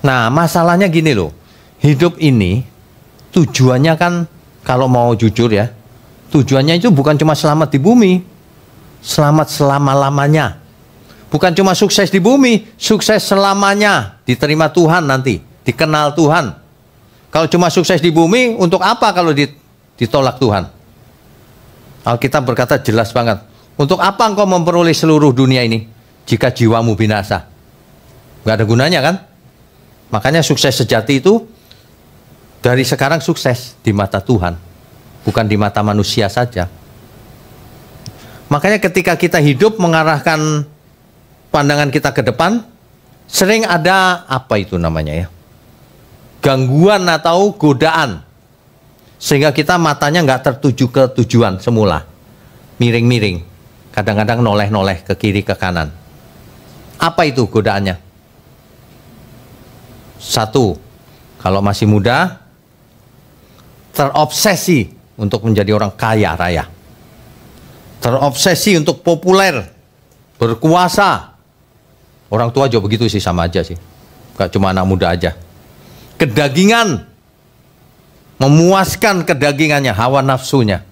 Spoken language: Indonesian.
Nah, masalahnya gini loh. Hidup ini tujuannya kan kalau mau jujur ya, tujuannya itu bukan cuma selamat di bumi, selamat selama-lamanya. Bukan cuma sukses di bumi, sukses selamanya, diterima Tuhan nanti, dikenal Tuhan. Kalau cuma sukses di bumi, untuk apa kalau ditolak Tuhan? Alkitab berkata jelas banget, untuk apa engkau memperoleh seluruh dunia ini jika jiwamu binasa? Gak ada gunanya kan? Makanya sukses sejati itu dari sekarang sukses di mata Tuhan, bukan di mata manusia saja. Makanya ketika kita hidup mengarahkan pandangan kita ke depan, sering ada apa itu namanya ya? Gangguan atau godaan. Sehingga kita matanya nggak tertuju ke tujuan semula. Miring-miring. Kadang-kadang noleh-noleh ke kiri ke kanan. Apa itu godaannya? Satu, kalau masih muda, terobsesi untuk menjadi orang kaya raya. Terobsesi untuk populer, berkuasa. Orang tua juga begitu sih sama aja sih. Gak cuma anak muda aja. Kedagingan, memuaskan kedagingannya, hawa nafsunya.